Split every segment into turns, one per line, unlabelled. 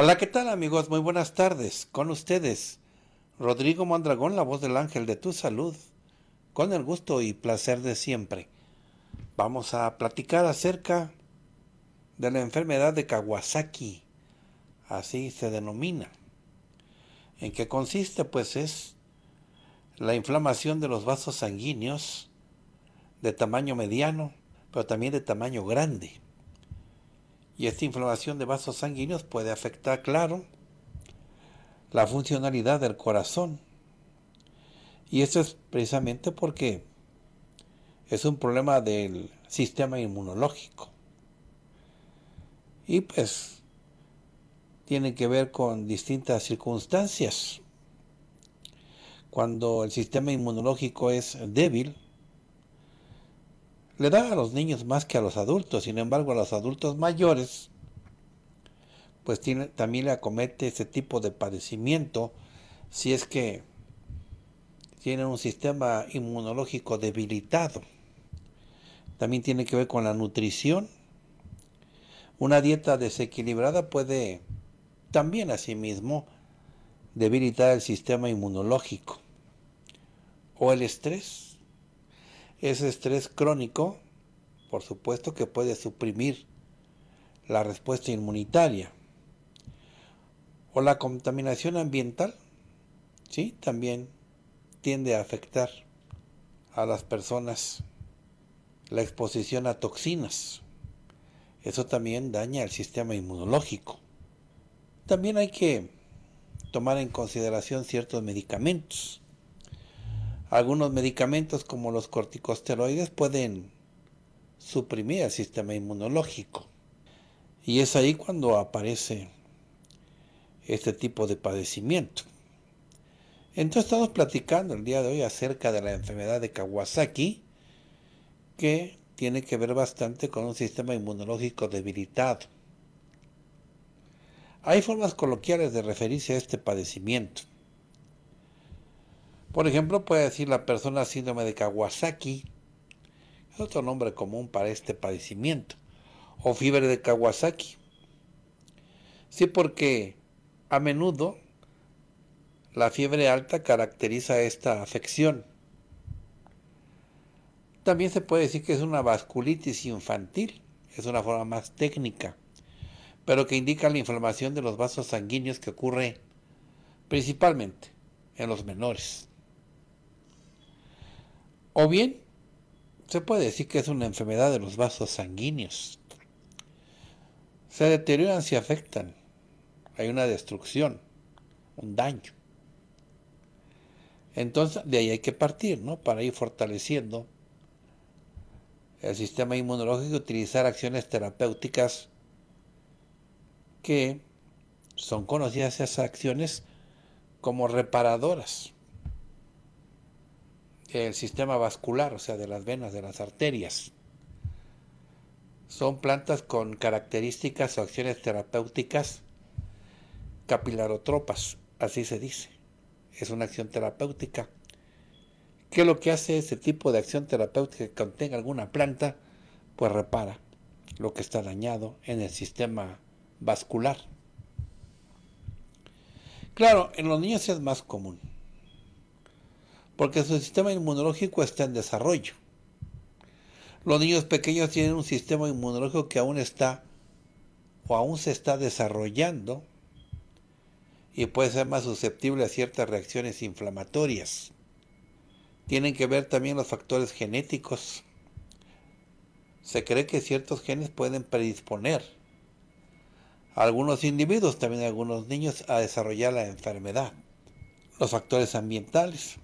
Hola, ¿qué tal amigos? Muy buenas tardes. Con ustedes, Rodrigo Mondragón, la voz del ángel de tu salud, con el gusto y placer de siempre. Vamos a platicar acerca de la enfermedad de Kawasaki, así se denomina. ¿En qué consiste? Pues es la inflamación de los vasos sanguíneos de tamaño mediano, pero también de tamaño grande y esta inflamación de vasos sanguíneos puede afectar, claro, la funcionalidad del corazón. Y eso es precisamente porque es un problema del sistema inmunológico. Y pues tiene que ver con distintas circunstancias. Cuando el sistema inmunológico es débil, le da a los niños más que a los adultos, sin embargo a los adultos mayores, pues también le acomete ese tipo de padecimiento si es que tienen un sistema inmunológico debilitado. También tiene que ver con la nutrición. Una dieta desequilibrada puede también asimismo debilitar el sistema inmunológico o el estrés ese estrés crónico, por supuesto que puede suprimir la respuesta inmunitaria. O la contaminación ambiental, ¿sí? También tiende a afectar a las personas la exposición a toxinas. Eso también daña el sistema inmunológico. También hay que tomar en consideración ciertos medicamentos algunos medicamentos como los corticosteroides pueden suprimir el sistema inmunológico. Y es ahí cuando aparece este tipo de padecimiento. Entonces estamos platicando el día de hoy acerca de la enfermedad de Kawasaki, que tiene que ver bastante con un sistema inmunológico debilitado. Hay formas coloquiales de referirse a este padecimiento. Por ejemplo, puede decir la persona síndrome de Kawasaki, es otro nombre común para este padecimiento, o fiebre de Kawasaki. Sí, porque a menudo la fiebre alta caracteriza esta afección. También se puede decir que es una vasculitis infantil, es una forma más técnica, pero que indica la inflamación de los vasos sanguíneos que ocurre principalmente en los menores. O bien, se puede decir que es una enfermedad de los vasos sanguíneos. Se deterioran se afectan. Hay una destrucción, un daño. Entonces, de ahí hay que partir, ¿no? Para ir fortaleciendo el sistema inmunológico y utilizar acciones terapéuticas que son conocidas esas acciones como reparadoras el sistema vascular, o sea, de las venas, de las arterias. Son plantas con características o acciones terapéuticas capilarotropas, así se dice. Es una acción terapéutica. ¿Qué es lo que hace ese tipo de acción terapéutica que contenga alguna planta? Pues repara lo que está dañado en el sistema vascular. Claro, en los niños es más común porque su sistema inmunológico está en desarrollo. Los niños pequeños tienen un sistema inmunológico que aún está o aún se está desarrollando y puede ser más susceptible a ciertas reacciones inflamatorias. Tienen que ver también los factores genéticos. Se cree que ciertos genes pueden predisponer a algunos individuos, también a algunos niños, a desarrollar la enfermedad. Los factores ambientales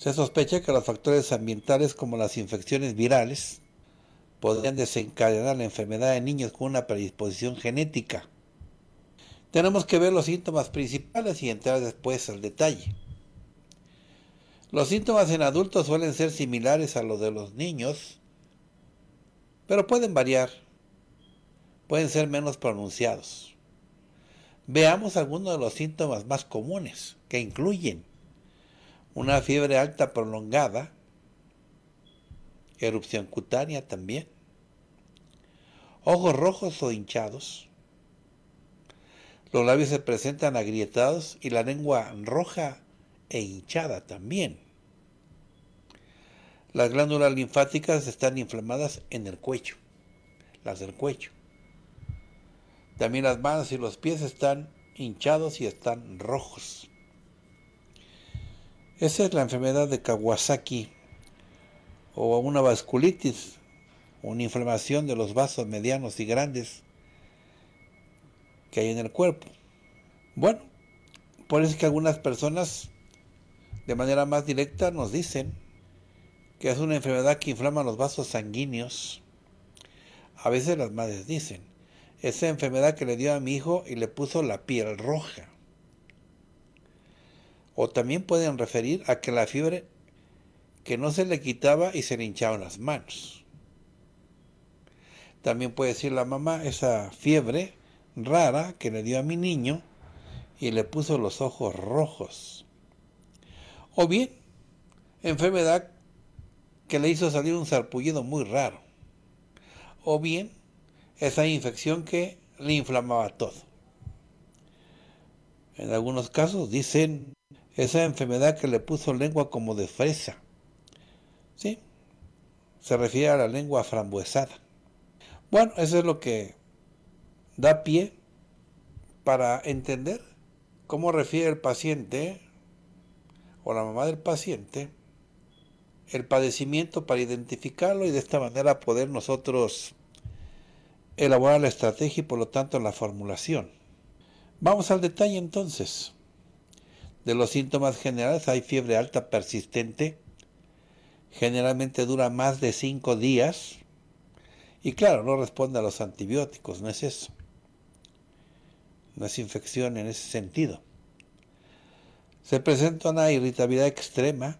se sospecha que los factores ambientales como las infecciones virales podrían desencadenar la enfermedad en niños con una predisposición genética. Tenemos que ver los síntomas principales y entrar después al detalle. Los síntomas en adultos suelen ser similares a los de los niños, pero pueden variar, pueden ser menos pronunciados. Veamos algunos de los síntomas más comunes que incluyen una fiebre alta prolongada, erupción cutánea también, ojos rojos o hinchados, los labios se presentan agrietados y la lengua roja e hinchada también. Las glándulas linfáticas están inflamadas en el cuello, las del cuello. También las manos y los pies están hinchados y están rojos. Esa es la enfermedad de Kawasaki o una vasculitis, una inflamación de los vasos medianos y grandes que hay en el cuerpo. Bueno, por eso que algunas personas de manera más directa nos dicen que es una enfermedad que inflama los vasos sanguíneos. A veces las madres dicen, esa enfermedad que le dio a mi hijo y le puso la piel roja o también pueden referir a que la fiebre que no se le quitaba y se le hinchaban las manos. También puede decir la mamá esa fiebre rara que le dio a mi niño y le puso los ojos rojos. O bien, enfermedad que le hizo salir un sarpullido muy raro. O bien, esa infección que le inflamaba todo. En algunos casos dicen esa enfermedad que le puso lengua como de fresa. ¿Sí? Se refiere a la lengua frambuesada. Bueno, eso es lo que da pie para entender cómo refiere el paciente o la mamá del paciente el padecimiento para identificarlo y de esta manera poder nosotros elaborar la estrategia y por lo tanto la formulación. Vamos al detalle entonces. De los síntomas generales hay fiebre alta persistente, generalmente dura más de cinco días y claro, no responde a los antibióticos, no es eso. No es infección en ese sentido. Se presenta una irritabilidad extrema,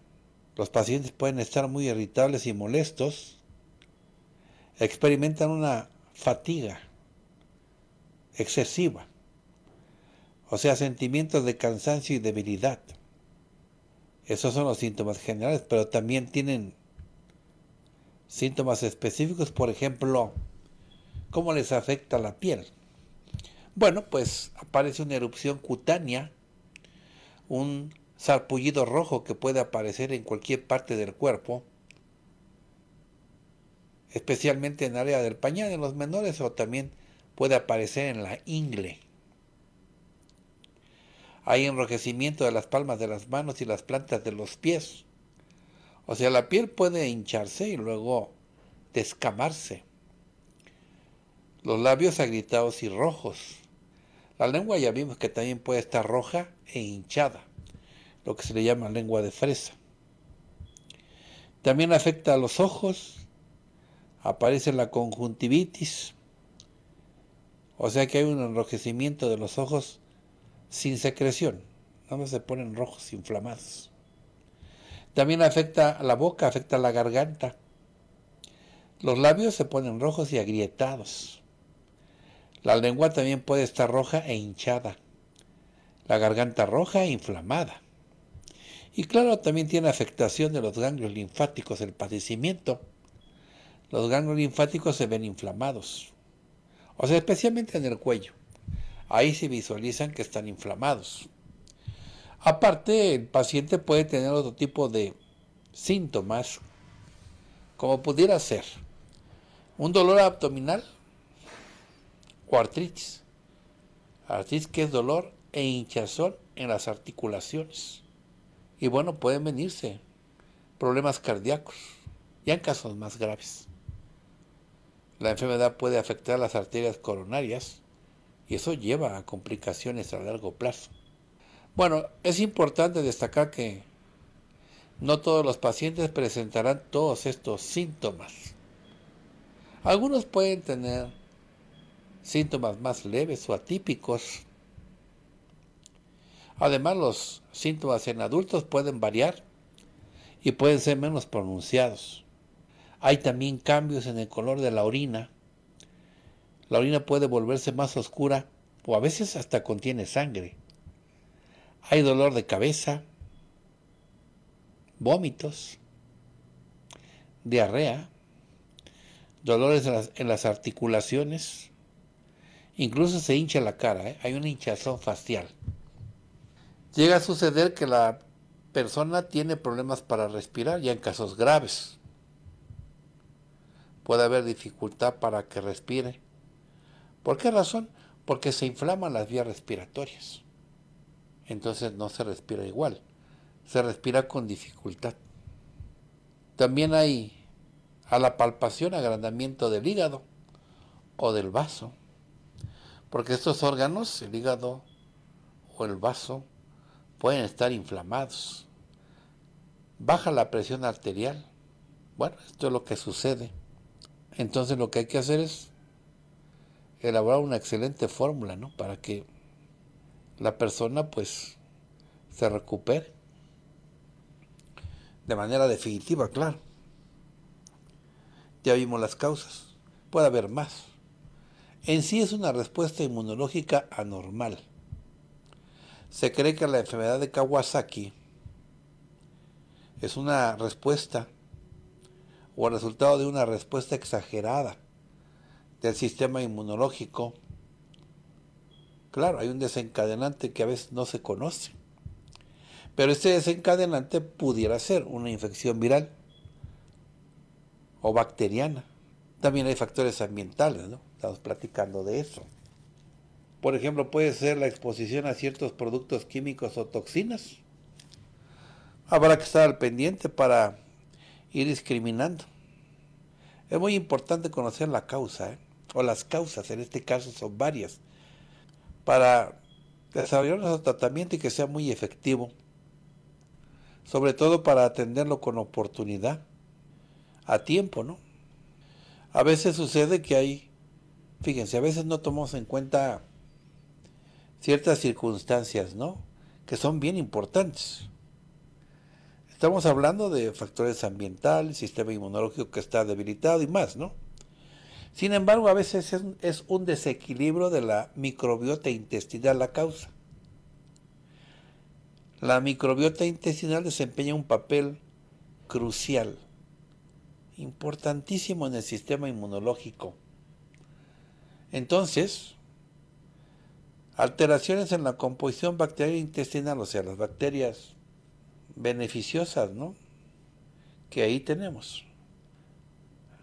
los pacientes pueden estar muy irritables y molestos, experimentan una fatiga excesiva o sea, sentimientos de cansancio y debilidad. Esos son los síntomas generales, pero también tienen síntomas específicos, por ejemplo, cómo les afecta la piel. Bueno, pues aparece una erupción cutánea, un sarpullido rojo que puede aparecer en cualquier parte del cuerpo, especialmente en el área del pañal en los menores o también puede aparecer en la ingle hay enrojecimiento de las palmas de las manos y las plantas de los pies. O sea, la piel puede hincharse y luego descamarse. Los labios agrietados y rojos. La lengua ya vimos que también puede estar roja e hinchada, lo que se le llama lengua de fresa. También afecta a los ojos, aparece la conjuntivitis, o sea que hay un enrojecimiento de los ojos sin secreción, no se ponen rojos, inflamados. También afecta la boca, afecta a la garganta. Los labios se ponen rojos y agrietados. La lengua también puede estar roja e hinchada. La garganta roja e inflamada. Y claro, también tiene afectación de los ganglios linfáticos, el padecimiento. Los ganglios linfáticos se ven inflamados. O sea, especialmente en el cuello ahí se visualizan que están inflamados. Aparte, el paciente puede tener otro tipo de síntomas, como pudiera ser un dolor abdominal o artritis. Artritis que es dolor e hinchazón en las articulaciones. Y bueno, pueden venirse problemas cardíacos, ya en casos más graves. La enfermedad puede afectar las arterias coronarias, y eso lleva a complicaciones a largo plazo. Bueno, es importante destacar que no todos los pacientes presentarán todos estos síntomas. Algunos pueden tener síntomas más leves o atípicos. Además, los síntomas en adultos pueden variar y pueden ser menos pronunciados. Hay también cambios en el color de la orina, la orina puede volverse más oscura o a veces hasta contiene sangre. Hay dolor de cabeza, vómitos, diarrea, dolores en las, articulaciones, incluso se hincha la cara, ¿eh? hay una hinchazón facial. Llega a suceder que la persona tiene problemas para respirar, ya en casos graves. Puede haber dificultad para que respire ¿Por qué razón? Porque se inflaman las vías respiratorias. Entonces no se respira igual, se respira con dificultad. También hay a la palpación agrandamiento del hígado o del vaso, porque estos órganos, el hígado o el vaso, pueden estar inflamados. Baja la presión arterial. Bueno, esto es lo que sucede. Entonces lo que hay que hacer es elaborar una excelente fórmula, Para que la persona pues se recupere. De manera definitiva, claro. Ya vimos las causas. Puede haber más. En sí es una respuesta inmunológica anormal. Se cree que la enfermedad de Kawasaki es una respuesta o el resultado de una respuesta exagerada del sistema inmunológico, claro, hay un desencadenante que a veces no se conoce. Pero este desencadenante pudiera ser una infección viral o bacteriana. También hay factores ambientales, ¿no? Estamos platicando de eso. Por ejemplo, puede ser la exposición a ciertos productos químicos o toxinas. Habrá que estar al pendiente para ir discriminando. Es muy importante conocer la causa, ¿eh? o las causas, en este caso son varias, para desarrollar nuestro tratamiento y que sea muy efectivo, sobre todo para atenderlo con oportunidad, a tiempo, ¿no? A veces sucede que hay, fíjense, a veces no tomamos en cuenta ciertas circunstancias, ¿no? Que son bien importantes. Estamos hablando de factores ambientales, sistema inmunológico que está debilitado y más, ¿no? Sin embargo, a veces es un desequilibrio de la microbiota intestinal la causa. La microbiota intestinal desempeña un papel crucial, importantísimo en el sistema inmunológico. Entonces, alteraciones en la composición bacteriana intestinal, o sea, las bacterias beneficiosas, ¿no? Que ahí tenemos.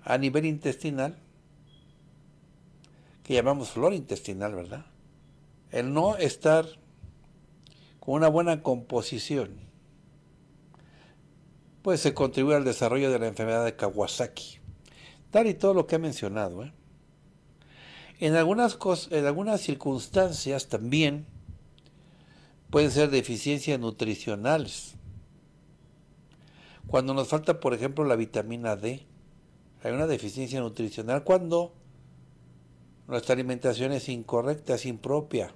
A nivel intestinal, que llamamos flora intestinal, ¿verdad? El no estar con una buena composición, pues se contribuye al desarrollo de la enfermedad de Kawasaki. Tal y todo lo que he mencionado. ¿eh? En, algunas en algunas circunstancias también pueden ser deficiencias nutricionales. Cuando nos falta, por ejemplo, la vitamina D, hay una deficiencia nutricional. Cuando nuestra alimentación es incorrecta, es impropia,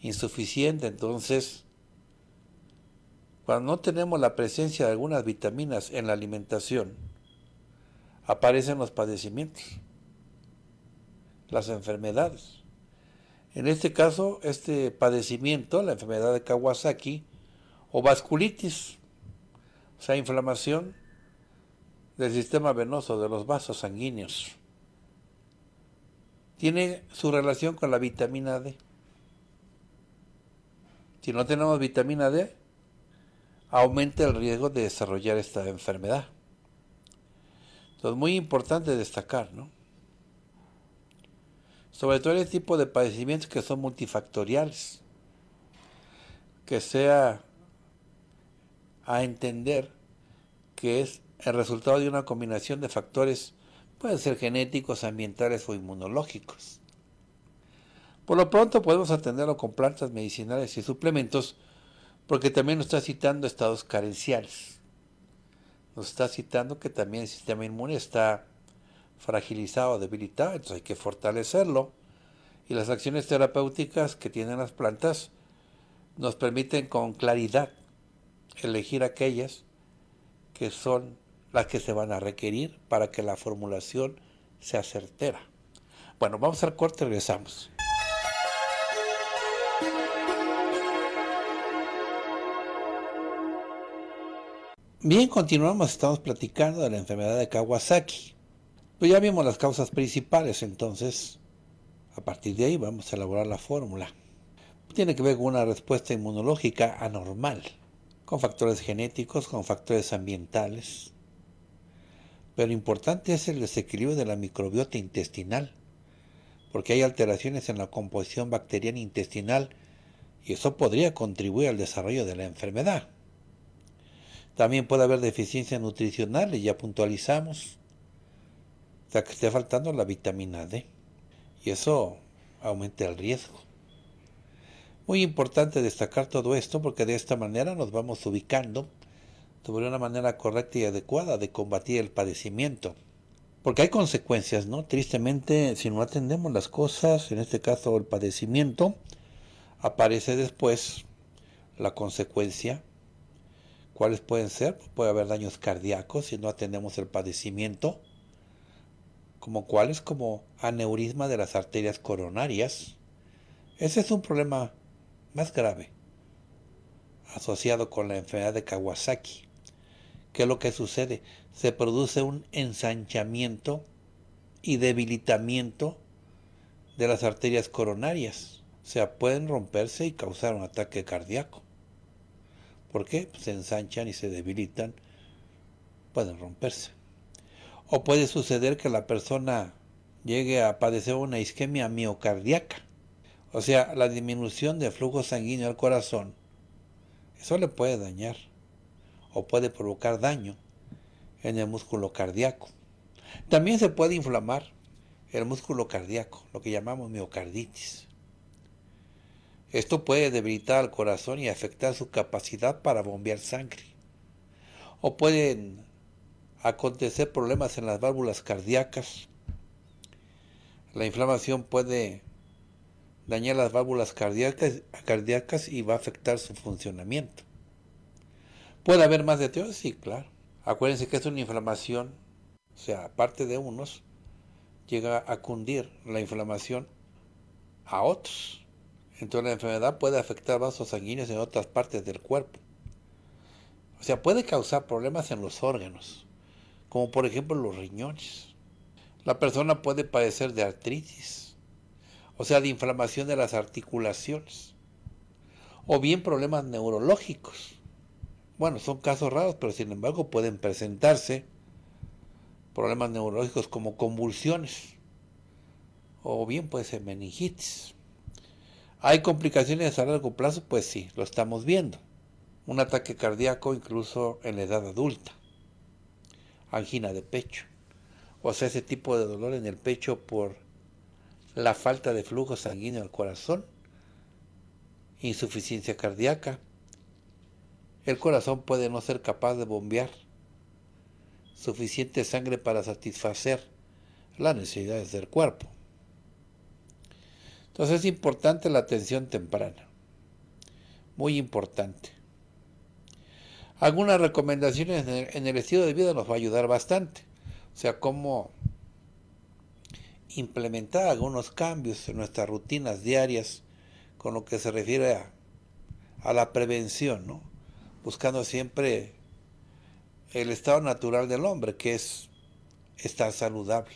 insuficiente. Entonces, cuando no tenemos la presencia de algunas vitaminas en la alimentación, aparecen los padecimientos, las enfermedades. En este caso, este padecimiento, la enfermedad de Kawasaki, o vasculitis, o sea, inflamación del sistema venoso, de los vasos sanguíneos tiene su relación con la vitamina D. Si no tenemos vitamina D, aumenta el riesgo de desarrollar esta enfermedad. Entonces, muy importante destacar, ¿no? Sobre todo el tipo de padecimientos que son multifactoriales. Que sea a entender que es el resultado de una combinación de factores pueden ser genéticos, ambientales o inmunológicos. Por lo pronto podemos atenderlo con plantas medicinales y suplementos, porque también nos está citando estados carenciales. Nos está citando que también el sistema inmune está fragilizado, debilitado, entonces hay que fortalecerlo. Y las acciones terapéuticas que tienen las plantas nos permiten con claridad elegir aquellas que son las que se van a requerir para que la formulación sea certera. Bueno, vamos al corte, y regresamos. Bien, continuamos, estamos platicando de la enfermedad de Kawasaki. Pues ya vimos las causas principales, entonces a partir de ahí vamos a elaborar la fórmula. Tiene que ver con una respuesta inmunológica anormal, con factores genéticos, con factores ambientales, pero importante es el desequilibrio de la microbiota intestinal, porque hay alteraciones en la composición bacteriana intestinal y eso podría contribuir al desarrollo de la enfermedad. También puede haber deficiencias nutricionales, ya puntualizamos, ya que esté faltando la vitamina D y eso aumenta el riesgo. Muy importante destacar todo esto porque de esta manera nos vamos ubicando sobre una manera correcta y adecuada de combatir el padecimiento. Porque hay consecuencias, ¿no? Tristemente, si no atendemos las cosas, en este caso el padecimiento, aparece después la consecuencia. ¿Cuáles pueden ser? Pues puede haber daños cardíacos si no atendemos el padecimiento. Como cuáles, como aneurisma de las arterias coronarias. Ese es un problema más grave, asociado con la enfermedad de Kawasaki. ¿Qué es lo que sucede? Se produce un ensanchamiento y debilitamiento de las arterias coronarias. O sea, pueden romperse y causar un ataque cardíaco. ¿Por qué? se ensanchan y se debilitan, pueden romperse. O puede suceder que la persona llegue a padecer una isquemia miocardíaca. O sea, la disminución del flujo sanguíneo al corazón. Eso le puede dañar o puede provocar daño en el músculo cardíaco. También se puede inflamar el músculo cardíaco, lo que llamamos miocarditis. Esto puede debilitar al corazón y afectar su capacidad para bombear sangre. O pueden acontecer problemas en las válvulas cardíacas. La inflamación puede dañar las válvulas cardíacas, cardíacas y va a afectar su funcionamiento. ¿Puede haber más de tres? Sí, claro. Acuérdense que es una inflamación, o sea, aparte de unos, llega a cundir la inflamación a otros. Entonces la enfermedad puede afectar vasos sanguíneos en otras partes del cuerpo. O sea, puede causar problemas en los órganos, como por ejemplo los riñones. La persona puede padecer de artritis, o sea, de inflamación de las articulaciones, o bien problemas neurológicos bueno, son casos raros, pero sin embargo pueden presentarse problemas neurológicos como convulsiones o bien puede ser meningitis. ¿Hay complicaciones a largo plazo? Pues sí, lo estamos viendo. Un ataque cardíaco incluso en la edad adulta. Angina de pecho. O sea, ese tipo de dolor en el pecho por la falta de flujo sanguíneo al corazón. Insuficiencia cardíaca, el corazón puede no ser capaz de bombear suficiente sangre para satisfacer las necesidades del cuerpo. Entonces es importante la atención temprana. Muy importante. Algunas recomendaciones en el estilo de vida nos va a ayudar bastante. O sea, cómo implementar algunos cambios en nuestras rutinas diarias con lo que se refiere a, a la prevención, ¿no? buscando siempre el estado natural del hombre, que es estar saludable.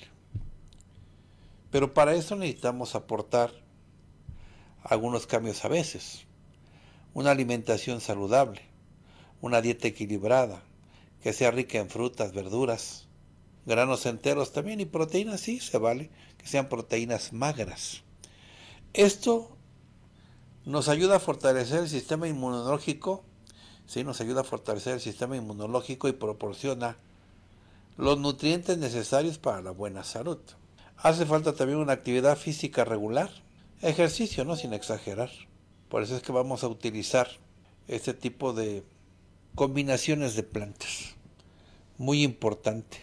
Pero para eso necesitamos aportar algunos cambios a veces. Una alimentación saludable, una dieta equilibrada, que sea rica en frutas, verduras, granos enteros también y proteínas, sí, se vale, que sean proteínas magras. Esto nos ayuda a fortalecer el sistema inmunológico ¿sí? nos ayuda a fortalecer el sistema inmunológico y proporciona los nutrientes necesarios para la buena salud. Hace falta también una actividad física regular, ejercicio, ¿no? Sin exagerar. Por eso es que vamos a utilizar este tipo de combinaciones de plantas. Muy importante.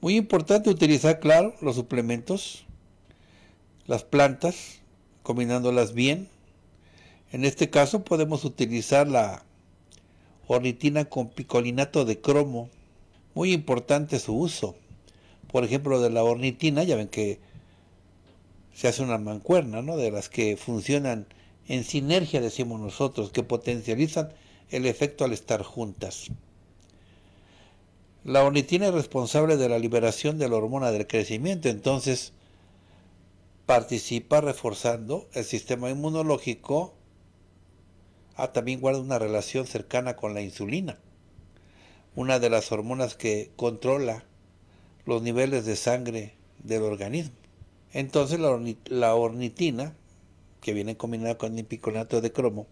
Muy importante utilizar, claro, los suplementos, las plantas, combinándolas bien. En este caso podemos utilizar la ornitina con picolinato de cromo. Muy importante su uso. Por ejemplo, de la ornitina, ya ven que se hace una mancuerna, ¿no? De las que funcionan en sinergia, decimos nosotros, que potencializan el efecto al estar juntas. La ornitina es responsable de la liberación de la hormona del crecimiento, entonces participa reforzando el sistema inmunológico Ah, también guarda una relación cercana con la insulina, una de las hormonas que controla los niveles de sangre del organismo. Entonces la, ornitina, que viene combinada con el piconato de cromo,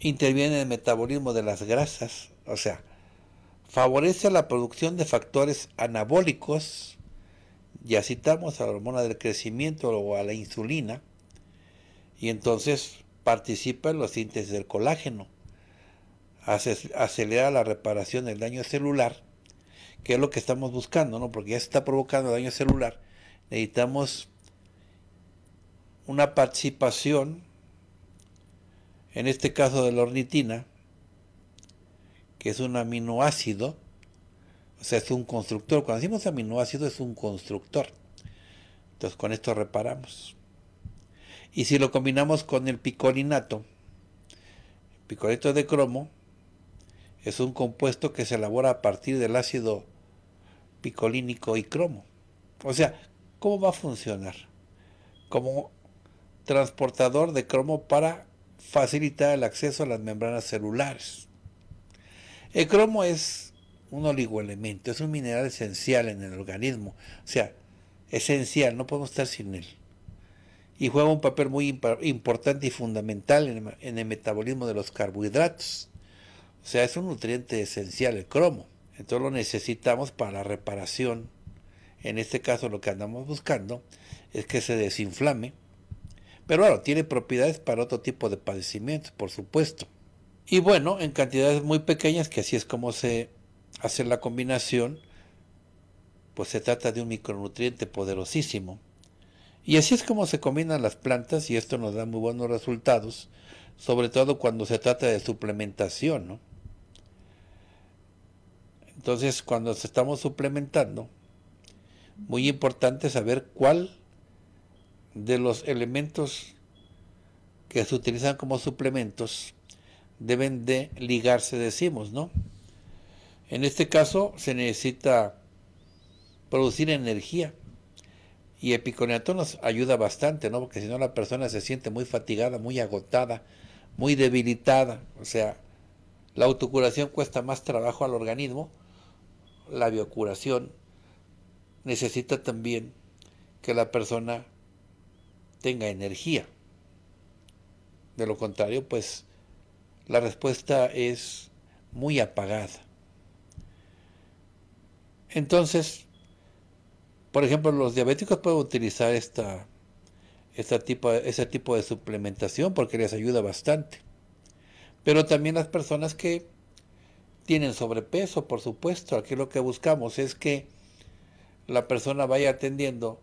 interviene en el metabolismo de las grasas, o sea, favorece la producción de factores anabólicos, ya citamos a la hormona del crecimiento o a la insulina, y entonces participa en la síntesis del colágeno, acelera la reparación del daño celular, que es lo que estamos buscando, ¿no? Porque ya se está provocando daño celular. Necesitamos una participación, en este caso de la ornitina, que es un aminoácido, o sea, es un constructor. Cuando decimos aminoácido es un constructor. Entonces con esto reparamos. Y si lo combinamos con el picolinato, el picoleto de cromo, es un compuesto que se elabora a partir del ácido picolínico y cromo. O sea, ¿cómo va a funcionar? Como transportador de cromo para facilitar el acceso a las membranas celulares. El cromo es un oligoelemento, es un mineral esencial en el organismo. O sea, esencial, no podemos estar sin él y juega un papel muy importante y fundamental en, el metabolismo de los carbohidratos. O sea, es un nutriente esencial el cromo. Entonces lo necesitamos para la reparación. En este caso lo que andamos buscando es que se desinflame. Pero bueno, tiene propiedades para otro tipo de padecimientos, por supuesto. Y bueno, en cantidades muy pequeñas, que así es como se hace la combinación, pues se trata de un micronutriente poderosísimo y así es como se combinan las plantas y esto nos da muy buenos resultados, sobre todo cuando se trata de suplementación. Entonces, cuando estamos suplementando, muy importante saber cuál de los elementos que se utilizan como suplementos deben de ligarse, decimos, ¿no? En este caso se necesita producir energía y epiconeatón nos ayuda bastante, ¿no? Porque si no la persona se siente muy fatigada, muy agotada, muy debilitada. O sea, la autocuración cuesta más trabajo al organismo. La biocuración necesita también que la persona tenga energía. De lo contrario, pues la respuesta es muy apagada. Entonces, por ejemplo, los diabéticos pueden utilizar esta, tipo, ese tipo de suplementación porque les ayuda bastante. Pero también las personas que tienen sobrepeso, por supuesto, aquí lo que buscamos es que la persona vaya atendiendo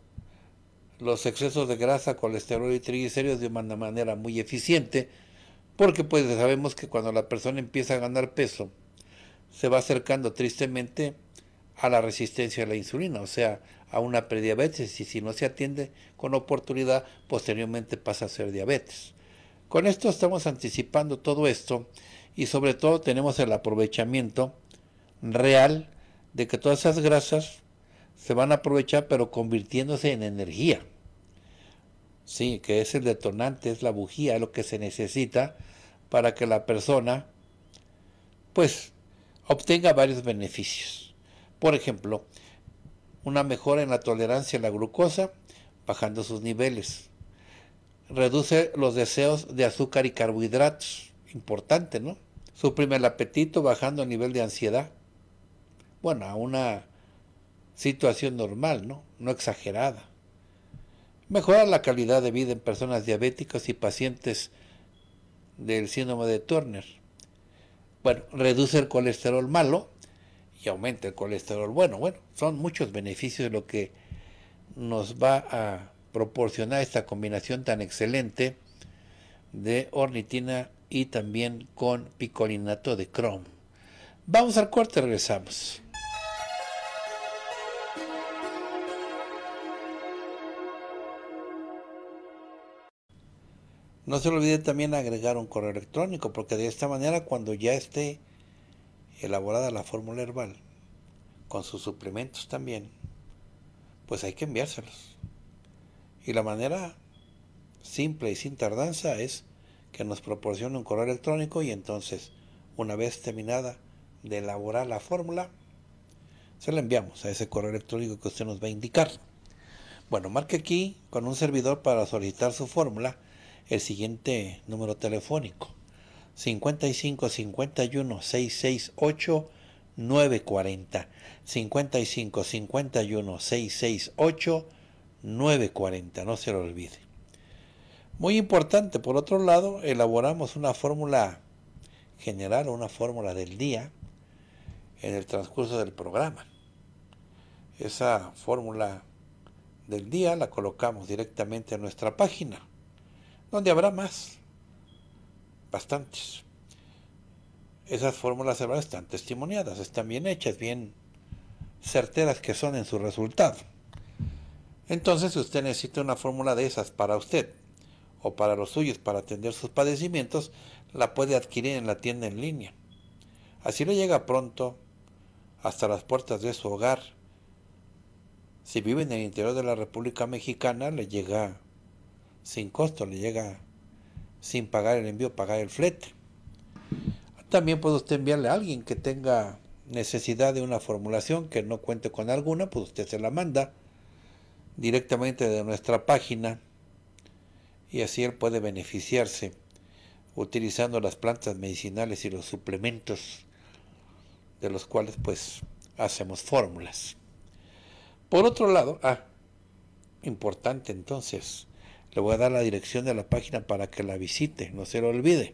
los excesos de grasa, colesterol y triglicéridos de una manera muy eficiente, porque pues sabemos que cuando la persona empieza a ganar peso, se va acercando tristemente a la resistencia a la insulina, o sea, a una prediabetes y si no se atiende con oportunidad, posteriormente pasa a ser diabetes. Con esto estamos anticipando todo esto y sobre todo tenemos el aprovechamiento real de que todas esas grasas se van a aprovechar pero convirtiéndose en energía. Sí, que es el detonante, es la bujía, es lo que se necesita para que la persona pues obtenga varios beneficios. Por ejemplo, una mejora en la tolerancia a la glucosa, bajando sus niveles. Reduce los deseos de azúcar y carbohidratos, importante, ¿no? Suprime el apetito, bajando el nivel de ansiedad. Bueno, a una situación normal, ¿no? No exagerada. Mejora la calidad de vida en personas diabéticas y pacientes del síndrome de Turner. Bueno, reduce el colesterol malo, y aumenta el colesterol bueno. Bueno, son muchos beneficios lo que nos va a proporcionar esta combinación tan excelente de ornitina y también con picolinato de cromo. Vamos al y regresamos. No se olvide también agregar un correo electrónico, porque de esta manera cuando ya esté elaborada la fórmula herbal, con sus suplementos también, pues hay que enviárselos. Y la manera simple y sin tardanza es que nos proporcione un correo electrónico y entonces, una vez terminada de elaborar la fórmula, se la enviamos a ese correo electrónico que usted nos va a indicar. Bueno, marque aquí con un servidor para solicitar su fórmula el siguiente número telefónico 55 51 668 940 55 51 668 940 no se lo olvide muy importante por otro lado elaboramos una fórmula general una fórmula del día en el transcurso del programa esa fórmula del día la colocamos directamente en nuestra página donde habrá más bastantes. Esas fórmulas están testimoniadas, están bien hechas, bien certeras que son en su resultado. Entonces, si usted necesita una fórmula de esas para usted o para los suyos para atender sus padecimientos, la puede adquirir en la tienda en línea. Así le llega pronto hasta las puertas de su hogar. Si vive en el interior de la República Mexicana, le llega sin costo, le llega sin pagar el envío, pagar el flete. También puede usted enviarle a alguien que tenga necesidad de una formulación que no cuente con alguna, pues usted se la manda directamente de nuestra página y así él puede beneficiarse utilizando las plantas medicinales y los suplementos de los cuales pues hacemos fórmulas. Por otro lado, ah, importante entonces, le voy a dar la dirección de la página para que la visite, no se lo olvide.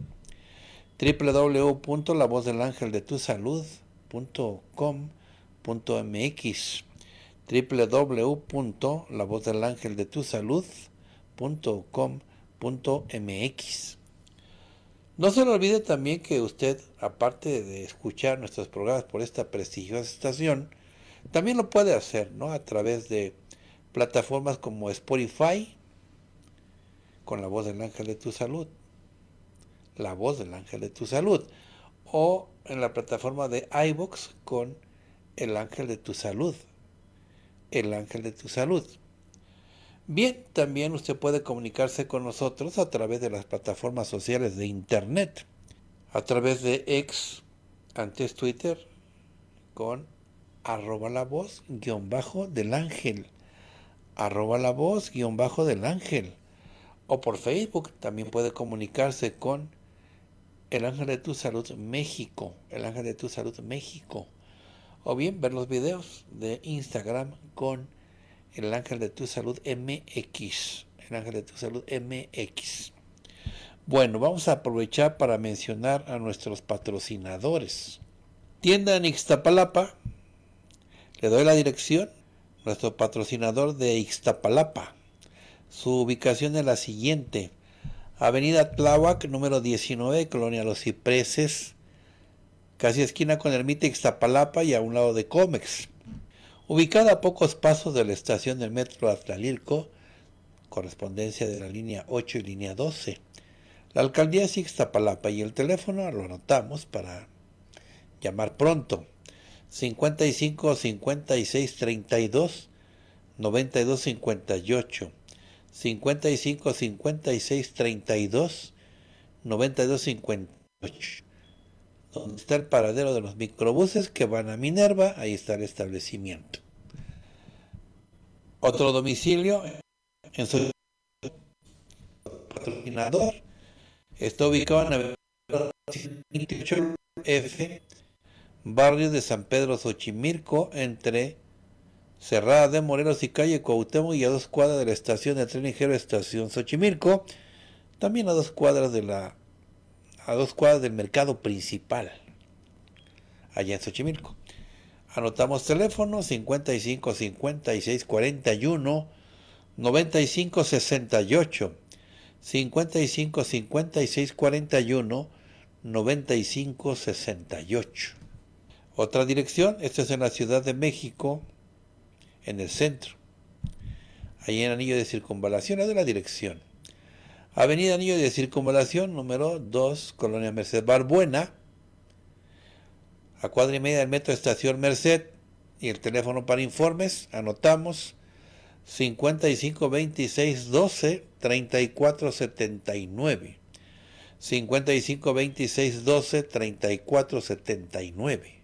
www.lavozdelangeldetusalud.com.mx www.lavozdelangeldetusalud.com.mx No se lo olvide también que usted, aparte de escuchar nuestros programas por esta prestigiosa estación, también lo puede hacer ¿no? a través de plataformas como Spotify, con la voz del ángel de tu salud. La voz del ángel de tu salud. O en la plataforma de iVox con el ángel de tu salud. El ángel de tu salud. Bien, también usted puede comunicarse con nosotros a través de las plataformas sociales de Internet, a través de ex, antes Twitter, con arroba la voz guión bajo del ángel, arroba la voz guión bajo del ángel o por Facebook también puede comunicarse con el Ángel de tu Salud México, el Ángel de tu Salud México, o bien ver los videos de Instagram con el Ángel de tu Salud MX, el Ángel de tu Salud MX. Bueno, vamos a aprovechar para mencionar a nuestros patrocinadores. Tienda en Ixtapalapa, le doy la dirección, nuestro patrocinador de Ixtapalapa, su ubicación es la siguiente. Avenida Tláhuac, número 19, Colonia Los Cipreses, casi esquina con Ermita Ixtapalapa y a un lado de Comex. Ubicada a pocos pasos de la estación del metro Atlalilco, correspondencia de la línea 8 y línea 12. La alcaldía es Ixtapalapa y el teléfono lo anotamos para llamar pronto. 55 56 32 92 58 55 56 32 92 58. Donde está el paradero de los microbuses que van a Minerva, ahí está el establecimiento. Otro domicilio en su patrocinador está ubicado en la 28F, barrio de San Pedro Xochimilco, entre cerrada de Morelos y calle Cuauhtémoc y a dos cuadras de la estación de tren ligero estación Xochimilco, también a dos cuadras de la a dos cuadras del mercado principal allá en Xochimilco. Anotamos teléfono 55 56 41 95 68 55 56 41 95 68. Otra dirección, esta es en la Ciudad de México, en el centro. ahí en Anillo de Circunvalación, es de la dirección. Avenida Anillo de Circunvalación, número 2, Colonia Merced Barbuena, a cuadra y media del metro Estación Merced, y el teléfono para informes, anotamos 55 26 12 34 79. 55 26 12 34 79.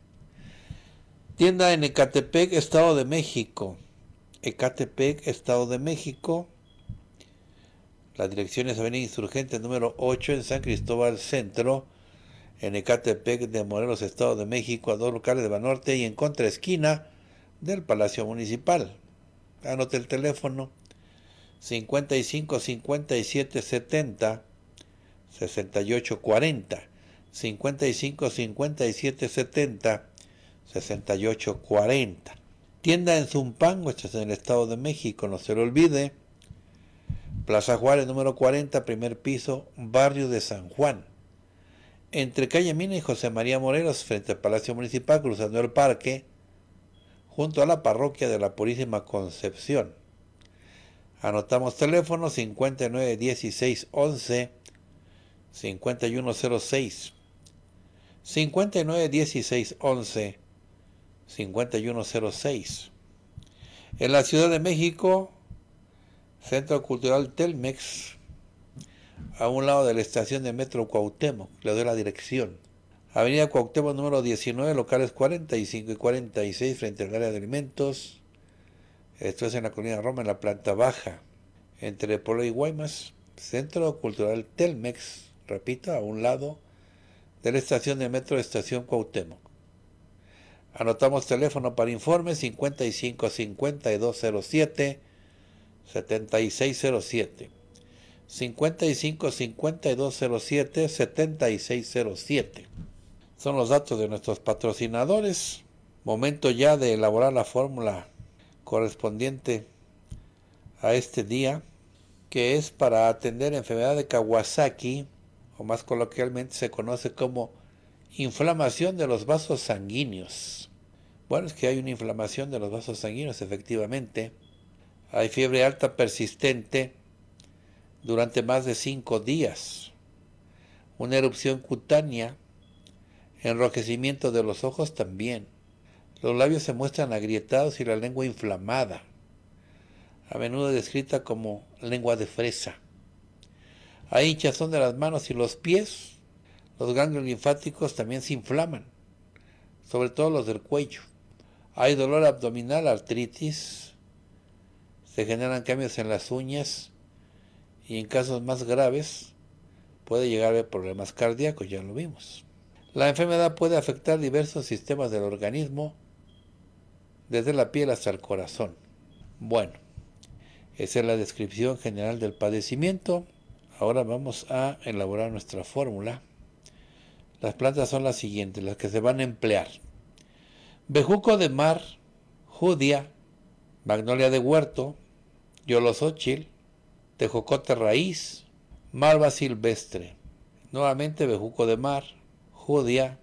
Tienda en Ecatepec, Estado de México. Ecatepec, Estado de México. La dirección es Avenida Insurgente número 8 en San Cristóbal Centro, en Ecatepec de Morelos, Estado de México, a dos locales de Banorte y en contraesquina del Palacio Municipal. Anote el teléfono 55 57 70 68 40 55 57 70 6840. Tienda en Zumpango, en el Estado de México, no se lo olvide. Plaza Juárez número 40, primer piso, barrio de San Juan. Entre calle Mina y José María Morelos, frente al Palacio Municipal, cruzando el parque, junto a la parroquia de la Purísima Concepción. Anotamos teléfono 591611 5106. 591611 5106. En la Ciudad de México, Centro Cultural Telmex, a un lado de la estación de Metro Cuauhtémoc, le doy la dirección. Avenida Cuauhtémoc número 19, locales 45 y 46 frente al área de alimentos. Esto es en la colonia Roma, en la planta baja, entre Polo y Guaymas. Centro Cultural Telmex, repito, a un lado de la estación de Metro Estación Cuauhtémoc. Anotamos teléfono para informes 55 7607. 55 7607. Son los datos de nuestros patrocinadores. Momento ya de elaborar la fórmula correspondiente a este día, que es para atender enfermedad de Kawasaki, o más coloquialmente se conoce como Inflamación de los vasos sanguíneos. Bueno, es que hay una inflamación de los vasos sanguíneos, efectivamente. Hay fiebre alta persistente durante más de cinco días. Una erupción cutánea. Enrojecimiento de los ojos también. Los labios se muestran agrietados y la lengua inflamada, a menudo descrita como lengua de fresa. Hay hinchazón de las manos y los pies, los ganglios linfáticos también se inflaman, sobre todo los del cuello. Hay dolor abdominal, artritis, se generan cambios en las uñas y en casos más graves puede llegar a haber problemas cardíacos, ya lo vimos. La enfermedad puede afectar diversos sistemas del organismo, desde la piel hasta el corazón. Bueno, esa es la descripción general del padecimiento. Ahora vamos a elaborar nuestra fórmula. Las plantas son las siguientes, las que se van a emplear. Bejuco de mar, judia, magnolia de huerto, yolosóchil, tejocote raíz, malva silvestre. Nuevamente bejuco de mar, judia,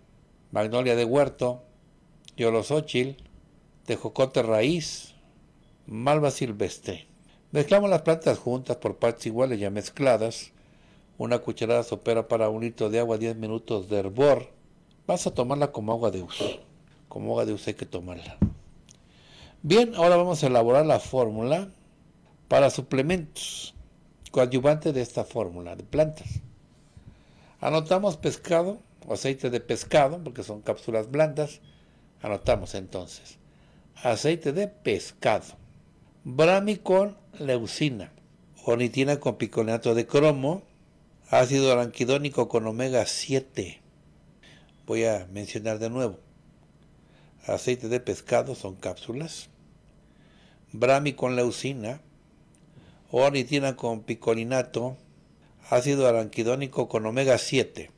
magnolia de huerto, yolosóchil, tejocote raíz, malva silvestre. Mezclamos las plantas juntas por partes iguales ya mezcladas una cucharada sopera para un litro de agua, 10 minutos de hervor, vas a tomarla como agua de uso. Como agua de uso hay que tomarla. Bien, ahora vamos a elaborar la fórmula para suplementos coadyuvantes de esta fórmula de plantas. Anotamos pescado, O aceite de pescado, porque son cápsulas blandas. Anotamos entonces aceite de pescado, brami con leucina, ornitina con piconeato de cromo, ácido aranquidónico con omega 7. Voy a mencionar de nuevo. Aceite de pescado son cápsulas. Brami con leucina. Ornitina con picolinato. Ácido aranquidónico con omega 7.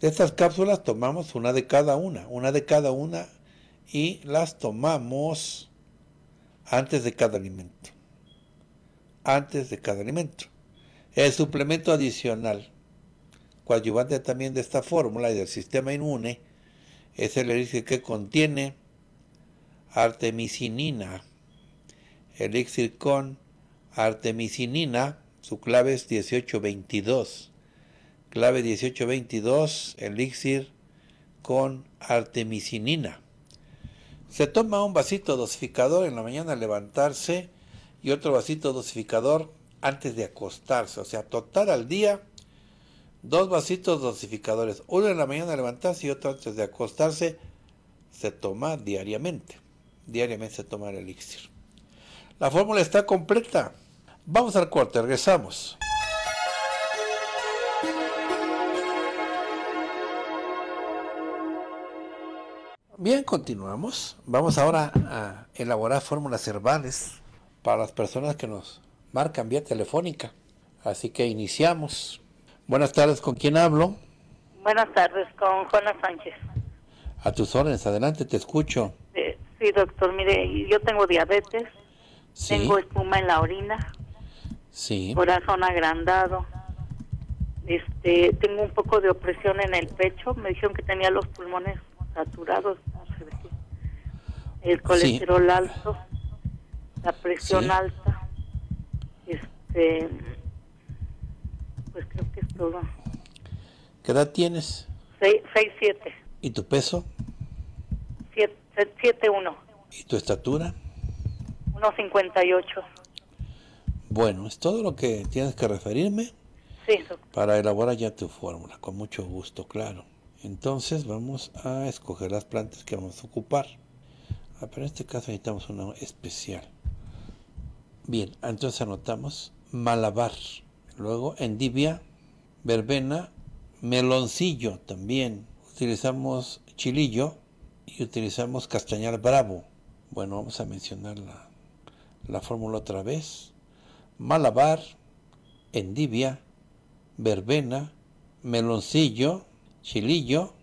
De estas cápsulas tomamos una de cada una, una de cada una y las tomamos antes de cada alimento. Antes de cada alimento. El suplemento adicional, coadyuvante también de esta fórmula y del sistema inmune, es el elixir que contiene artemisinina, elixir con artemisinina, su clave es 1822, clave 1822, elixir con artemisinina. Se toma un vasito dosificador en la mañana al levantarse y otro vasito dosificador antes de acostarse. O sea, total al día, dos vasitos dosificadores. Uno en la mañana de levantarse y otro antes de acostarse. Se toma diariamente. Diariamente se toma el elixir. La fórmula está completa. Vamos al cuarto, regresamos. Bien, continuamos. Vamos ahora a elaborar fórmulas herbales para las personas que nos en vía telefónica. Así que iniciamos. Buenas tardes, ¿con quién hablo? Buenas tardes, con Juana Sánchez. A tus órdenes, adelante, te escucho. Eh, sí, doctor, mire, yo tengo diabetes, tengo espuma en la orina, sí. corazón agrandado, este, tengo un poco de opresión en el pecho, me dijeron que tenía los pulmones saturados, el colesterol alto, la presión alta, este, pues creo que es todo. ¿Qué edad tienes? 6, 7. ¿Y tu peso? 7, 1. ¿Y tu estatura? 1,58. Bueno, es todo lo que tienes que referirme. Para elaborar ya tu fórmula, con mucho gusto, claro. Entonces vamos a escoger las plantas que vamos a ocupar. Ah, pero en este caso necesitamos una especial. Bien, entonces anotamos malabar. Luego endivia, verbena, meloncillo también. Utilizamos chilillo y utilizamos castañal bravo. Bueno, vamos a mencionar la, la fórmula otra vez. Malabar, endivia, verbena, meloncillo, chilillo,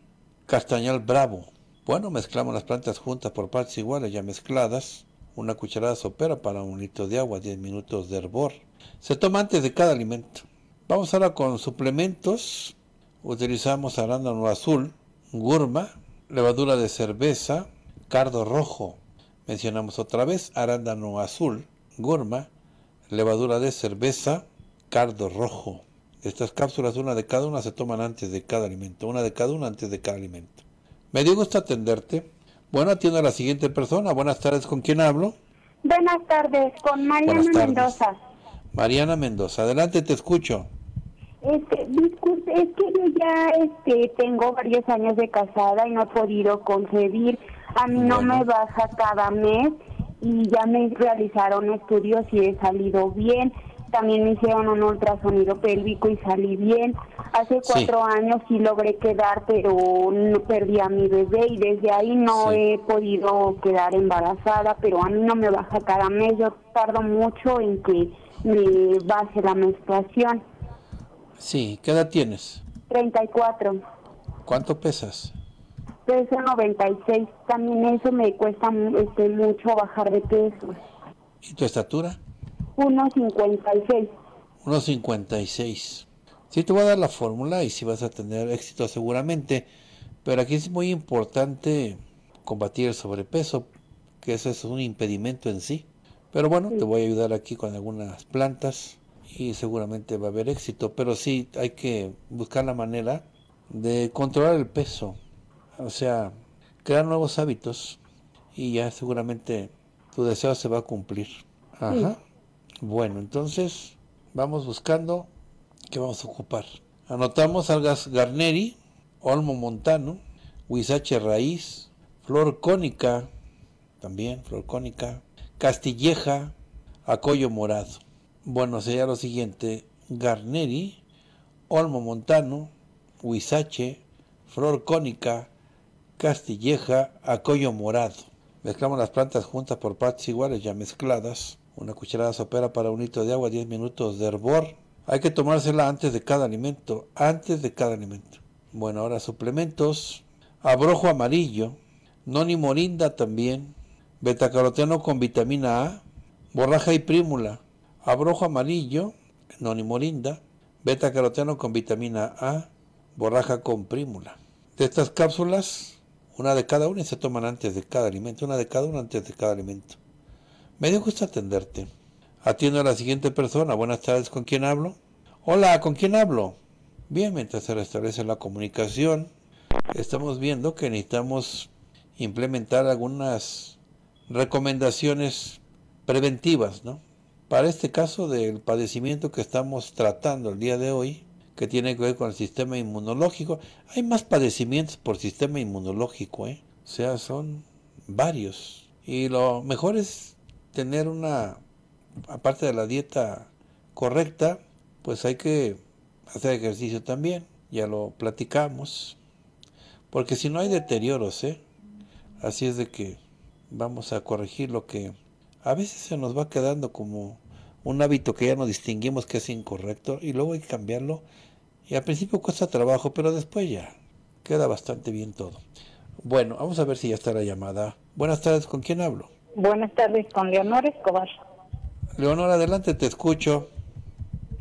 castañal bravo. Bueno, mezclamos las plantas juntas por partes iguales ya mezcladas. Una cucharada sopera para un litro de agua, 10 minutos de hervor se toma antes de cada alimento. Vamos ahora con suplementos. Utilizamos arándano azul, gurma, levadura de cerveza, cardo rojo. Mencionamos otra vez arándano azul, gurma, levadura de cerveza, cardo rojo. Estas cápsulas, una de cada una, se toman antes de cada alimento. Una de cada una antes de cada alimento. Me dio gusto atenderte. Bueno, atiendo a la siguiente persona. Buenas tardes, ¿con quién hablo? Buenas tardes, con Mariana Mendoza. Mariana Mendoza, adelante, te escucho. Este, disculpe, es que yo ya este, tengo varios años de casada y no he podido concebir. A mí no me baja cada mes y ya me realizaron estudios y he salido bien. También me hicieron un ultrasonido pélvico y salí bien. Hace cuatro años sí logré quedar, pero perdí a mi bebé y desde ahí no he podido quedar embarazada, pero a mí no me baja cada mes. Yo tardo mucho en que mi base, la menstruación. Sí, ¿qué edad tienes? 34. ¿Cuánto pesas? Peso 96. También eso me cuesta este, mucho bajar de peso. ¿Y tu estatura? 1,56. 1,56. Sí, te voy a dar la fórmula y si vas a tener éxito seguramente, pero aquí es muy importante combatir el sobrepeso, que eso es un impedimento en sí. Pero bueno, te voy a ayudar aquí con algunas plantas y seguramente va a haber éxito. Pero sí hay que buscar la manera de controlar el peso. O sea, crear nuevos hábitos y ya seguramente tu deseo se va a cumplir. Ajá. Bueno, entonces vamos buscando qué vamos a ocupar. Anotamos algas garneri, olmo montano, huizache raíz, flor cónica, también flor cónica, Castilleja, Acollo Morado. Bueno, sería lo siguiente, Garneri, Olmo Montano, Huizache, Flor Cónica, Castilleja, Acollo Morado. Mezclamos las plantas juntas por partes iguales ya mezcladas. Una cucharada sopera para un litro de agua, 10 minutos de hervor. Hay que tomársela antes de cada alimento, antes de cada alimento. Bueno, ahora suplementos. Abrojo amarillo, noni morinda también, betacaroteno con vitamina A, borraja y prímula, abrojo amarillo, nonimorinda, betacaroteno con vitamina A, borraja con prímula. De estas cápsulas, una de cada una y se toman antes de cada alimento, una de cada una antes de cada alimento. Me dio gusto atenderte. Atiendo a la siguiente persona. Buenas tardes, ¿con quién hablo? Hola, ¿con quién hablo? Bien, mientras se restablece la comunicación, estamos viendo que necesitamos implementar algunas recomendaciones preventivas, ¿no? Para este caso del padecimiento que estamos tratando el día de hoy, que tiene que ver con el sistema inmunológico, hay más padecimientos por sistema inmunológico, ¿eh? O sea, son varios. Y lo mejor es tener una, aparte de la dieta correcta, pues hay que hacer ejercicio también, ya lo platicamos, porque si no hay deterioros, ¿eh? Así es de que vamos a corregir lo que a veces se nos va quedando como un hábito que ya no distinguimos que es incorrecto y luego hay que cambiarlo. Y al principio cuesta trabajo, pero después ya queda bastante bien todo. Bueno, vamos a ver si ya está la llamada. Buenas tardes, ¿con quién hablo? Buenas tardes, con Leonor Escobar. Leonor, adelante, te escucho.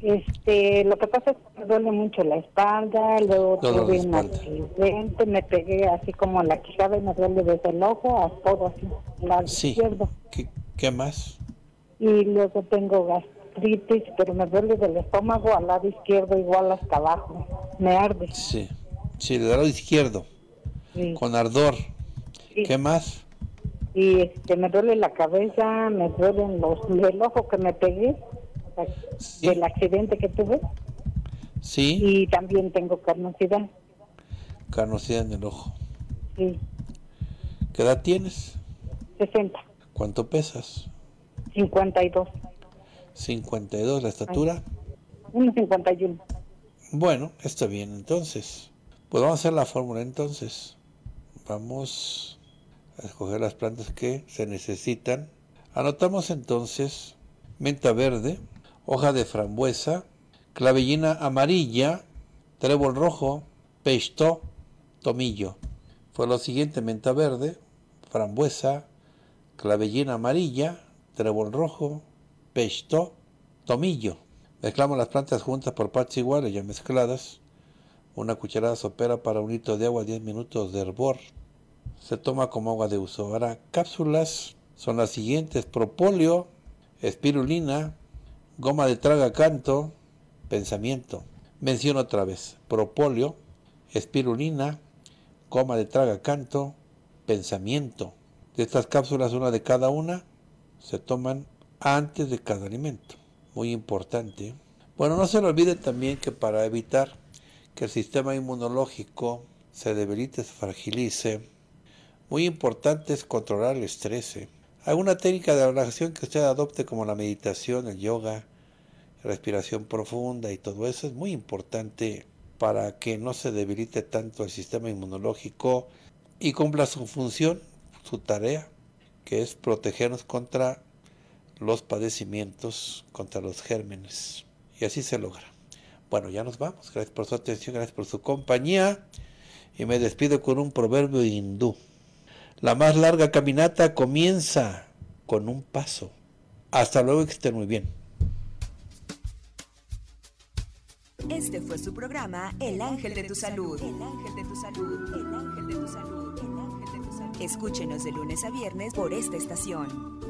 Este, lo que pasa es que me duele mucho la espalda, luego tuve un accidente, me pegué así como la quijada y me duele desde el ojo a todo así, lado izquierdo. ¿Qué, más? Y luego tengo gastritis, pero me duele del estómago al lado izquierdo igual hasta abajo, me arde. Sí, sí, del lado izquierdo, con ardor. ¿Qué más? Y este, me duele la cabeza, me duele los, el ojo que me pegué del accidente que tuve. Sí. Y también tengo carnosidad. Carnosidad en el ojo. Sí. ¿Qué edad tienes? 60. ¿Cuánto pesas? 52. 52, la estatura. 51 Bueno, está bien entonces. Pues vamos a hacer la fórmula entonces. Vamos a escoger las plantas que se necesitan. Anotamos entonces menta verde, hoja de frambuesa, clavellina amarilla, trébol rojo, pesto, tomillo. Fue lo siguiente, menta verde, frambuesa, clavellina amarilla, trébol rojo, pesto, tomillo. Mezclamos las plantas juntas por partes iguales, ya mezcladas. Una cucharada sopera para un litro de agua, 10 minutos de hervor. Se toma como agua de uso. Ahora, cápsulas son las siguientes: propóleo, espirulina, goma de traga canto, pensamiento. Menciono otra vez, propóleo, espirulina, goma de traga canto, pensamiento. De estas cápsulas, una de cada una, se toman antes de cada alimento. Muy importante. Bueno, no se le olvide también que para evitar que el sistema inmunológico se debilite, se fragilice, muy importante es controlar el estrés. ¿eh? alguna técnica de relajación que usted adopte como la meditación, el yoga, respiración profunda y todo eso es muy importante para que no se debilite tanto el sistema inmunológico y cumpla su función, su tarea, que es protegernos contra los padecimientos, contra los gérmenes. Y así se logra. Bueno, ya nos vamos. Gracias por su atención, gracias por su compañía. Y me despido con un proverbio hindú. La más larga caminata comienza con un paso. Hasta luego, que estén muy bien. Este fue su programa El Ángel de tu Salud. El Ángel de tu Salud. El Ángel de tu Salud. El Ángel de tu Salud. Escúchenos de lunes a viernes por esta estación.